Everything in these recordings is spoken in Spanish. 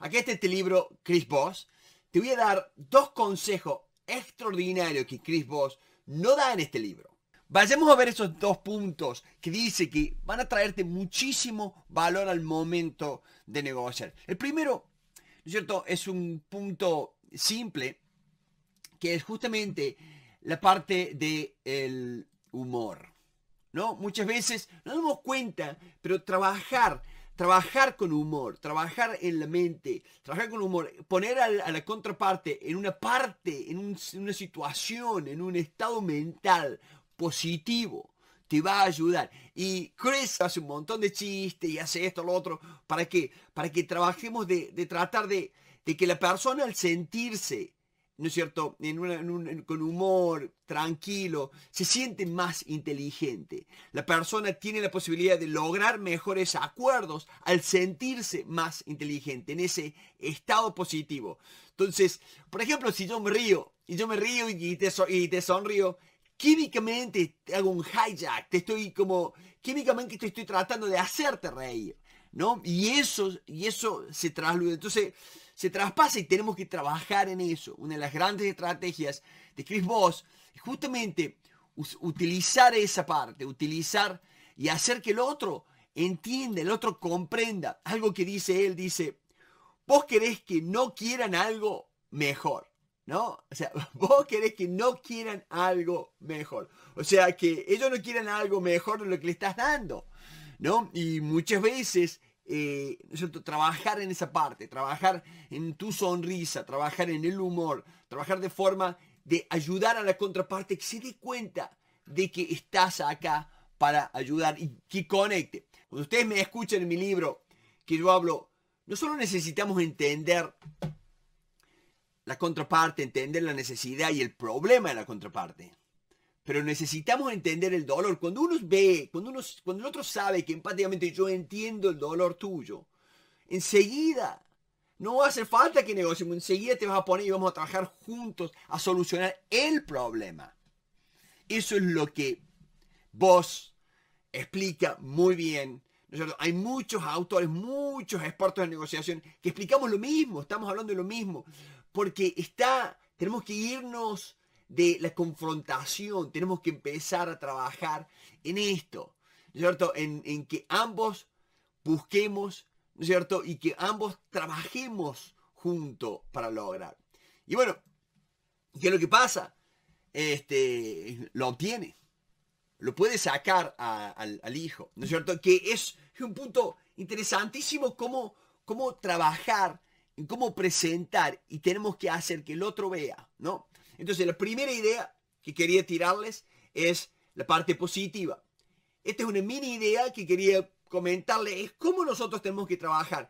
Aquí está este libro, Chris Boss. Te voy a dar dos consejos extraordinarios que Chris Boss no da en este libro. Vayamos a ver esos dos puntos que dice que van a traerte muchísimo valor al momento de negociar. El primero, ¿no es cierto? Es un punto simple que es justamente la parte del el humor. ¿No? Muchas veces no nos damos cuenta, pero trabajar trabajar con humor, trabajar en la mente, trabajar con humor, poner a la, contraparte en una parte, en, una situación, en un estado mental positivo, te va a ayudar. Y Chris hace un montón de chistes y hace esto, lo otro, ¿para qué? Para que trabajemos de, tratar de, de que la persona al sentirse ¿no es cierto?, con humor, tranquilo, se siente más inteligente. La persona tiene la posibilidad de lograr mejores acuerdos al sentirse más inteligente, en ese estado positivo. Entonces, por ejemplo, si yo me río, y yo me río y te, y te sonrío, químicamente hago un hijack, te estoy como, químicamente estoy tratando de hacerte reír. Y eso, y eso se trasluye, Entonces, se traspasa y tenemos que trabajar en eso. Una de las grandes estrategias de Chris Voss es justamente utilizar esa parte, utilizar y hacer que el otro entienda, el otro comprenda. Algo que dice él, dice, vos querés que no quieran algo mejor, ¿no? O sea, vos querés que no quieran algo mejor. O sea, que ellos no quieran algo mejor de lo que le estás dando. Y muchas veces eh, trabajar en esa parte, trabajar en tu sonrisa, trabajar en el humor, trabajar de forma de ayudar a la contraparte que se dé cuenta de que estás acá para ayudar y que conecte. Cuando ustedes me escuchan en mi libro que yo hablo, no solo necesitamos entender la contraparte, entender la necesidad y el problema de la contraparte, pero necesitamos entender el dolor. Cuando uno ve, cuando, uno, cuando el otro sabe que empáticamente yo entiendo el dolor tuyo, enseguida, no va a hacer falta que negociemos, enseguida te vas a poner y vamos a trabajar juntos a solucionar el problema. Eso es lo que vos explica muy bien. Hay muchos autores, muchos expertos en negociación que explicamos lo mismo, estamos hablando de lo mismo, porque está, tenemos que irnos de la confrontación. Tenemos que empezar a trabajar en esto, ¿no es cierto? En, que ambos busquemos, ¿no es cierto? Y que ambos trabajemos juntos para lograr. Y bueno, ¿qué es lo que pasa? Este, lo obtiene, lo puede sacar al, hijo, ¿no es cierto? Que es, un punto interesantísimo cómo, cómo trabajar, cómo presentar y tenemos que hacer que el otro vea, ¿no? Entonces, la primera idea que quería tirarles es la parte positiva. Esta es una mini idea que quería comentarles, es cómo nosotros tenemos que trabajar,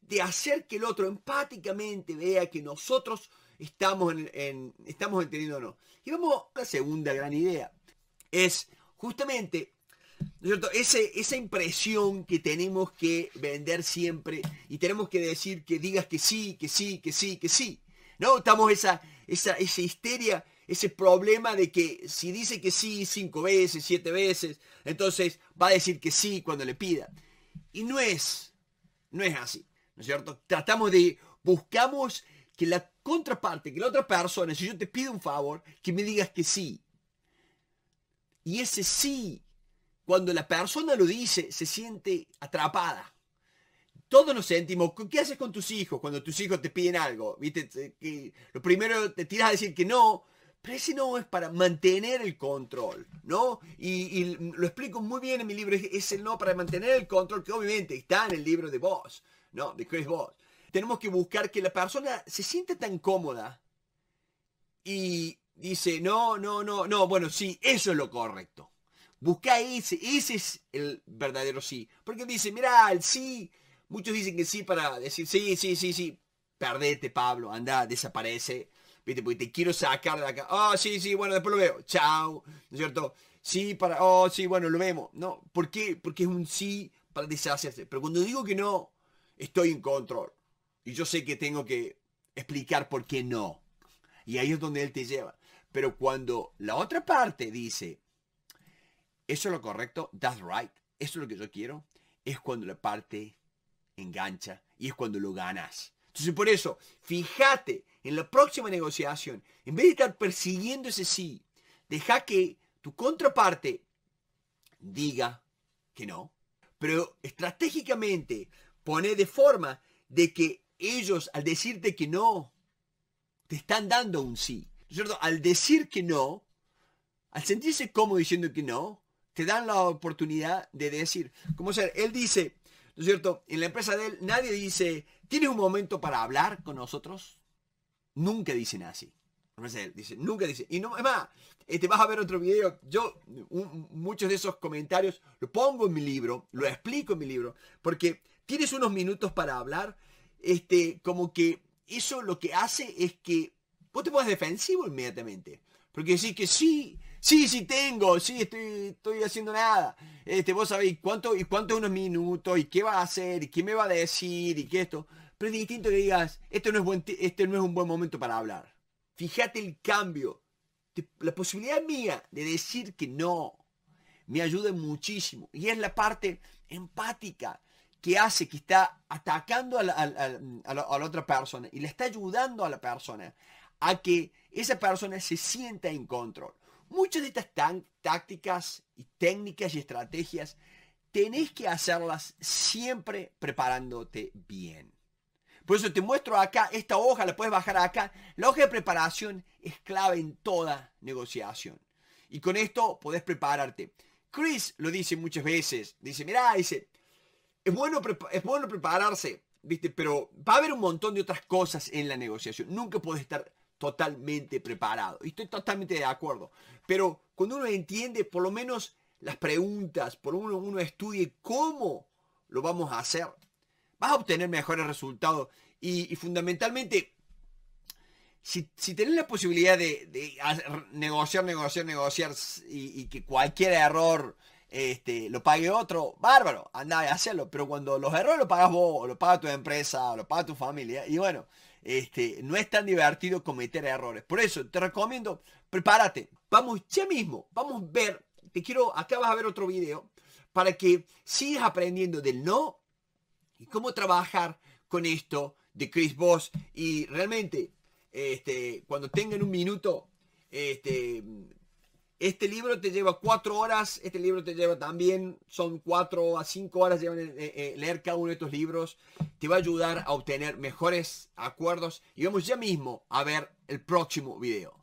de hacer que el otro empáticamente vea que nosotros estamos, en, o estamos Y vamos a la segunda gran idea. Es justamente ¿no cierto? Ese, esa impresión que tenemos que vender siempre y tenemos que decir que digas que sí, que sí, que sí, que sí. ¿No? Estamos esa, esa, histeria, ese problema de que si dice que sí cinco veces, siete veces, entonces va a decir que sí cuando le pida. Y no es, no es así, ¿no es cierto? Tratamos de, buscamos que la contraparte, que la otra persona, si yo te pido un favor, que me digas que sí. Y ese sí, cuando la persona lo dice, se siente atrapada todos nos sentimos, ¿qué haces con tus hijos cuando tus hijos te piden algo? ¿Viste? Que lo primero te tiras a decir que no, pero ese no es para mantener el control, ¿no? Y, lo explico muy bien en mi libro, es, el no para mantener el control que obviamente está en el libro de vos... ¿no? De Chris Voss. Tenemos que buscar que la persona se sienta tan cómoda y dice, no, no, no, no, bueno, sí, eso es lo correcto. Busca ese, ese es el verdadero sí. Porque dice, mira, el sí Muchos dicen que sí para decir, sí, sí, sí, sí, perdete, Pablo, anda, desaparece. ¿Viste? Porque te quiero sacar de acá. oh, sí, sí, bueno, después lo veo. Chao. ¿No es cierto? Sí, para. Oh, sí, bueno, lo vemos. No. ¿Por qué? Porque es un sí para deshacerse. Pero cuando digo que no, estoy en control. Y yo sé que tengo que explicar por qué no. Y ahí es donde él te lleva. Pero cuando la otra parte dice, eso es lo correcto, that's right, eso es lo que yo quiero, es cuando la parte engancha y es cuando lo ganas. Entonces por eso, fíjate en la próxima negociación, en vez de estar persiguiendo ese sí, deja que tu contraparte diga que no, pero estratégicamente pone de forma de que ellos al decirte que no, te están dando un sí. ¿cierto? Al decir que no, al sentirse cómodo diciendo que no, te dan la oportunidad de decir, como ser, él dice, cierto? En la empresa de él nadie dice, ¿tienes un momento para hablar con nosotros? Nunca dicen así. La empresa él dice, nunca dice. Y no, es más, este, vas a ver otro video. Yo muchos de esos comentarios lo pongo en mi libro, lo explico en mi libro, porque tienes unos minutos para hablar. Este, como que eso lo que hace es que vos te pones defensivo inmediatamente. Porque decís que sí, sí, sí tengo, sí, estoy, estoy haciendo nada. Este, vos sabéis cuánto y cuánto unos minutos y qué va a hacer y qué me va a decir y qué esto. Pero es distinto que digas, esto no es, este no es un buen momento para hablar. Fíjate el cambio. La posibilidad mía de decir que no me ayuda muchísimo. Y es la parte empática que hace que está atacando a la, otra persona y le está ayudando a la persona a que esa persona se sienta en control. Muchas de estas tácticas y técnicas y estrategias, tenés que hacerlas siempre preparándote bien. Por eso te muestro acá, esta hoja la puedes bajar acá. La hoja de preparación es clave en toda negociación. Y con esto podés prepararte. Chris lo dice muchas veces. Dice, mira, dice, es bueno, es bueno prepararse, ¿viste? Pero va a haber un montón de otras cosas en la negociación. Nunca podés estar totalmente preparado. Y estoy totalmente de acuerdo. Pero cuando uno entiende por lo menos las preguntas, por uno uno estudie cómo lo vamos a hacer, vas a obtener mejores resultados. Y, fundamentalmente, si, si, tenés la posibilidad de, negociar, negociar, negociar y, que cualquier error este, lo pague otro, bárbaro, anda a hacerlo. Pero cuando los errores lo pagas vos, lo paga tu empresa, o lo paga tu familia, y bueno, este, no es tan divertido cometer errores. Por eso te recomiendo, prepárate. Vamos ya mismo, vamos a ver te quiero, acá vas a ver otro video para que sigas aprendiendo del no y cómo trabajar con esto de Chris Voss. Y realmente, este, cuando tengan un minuto, este, este, libro te lleva cuatro horas, este libro te lleva también, son cuatro a cinco horas llevan eh, eh, leer cada uno de estos libros. Te va a ayudar a obtener mejores acuerdos y vamos ya mismo a ver el próximo video.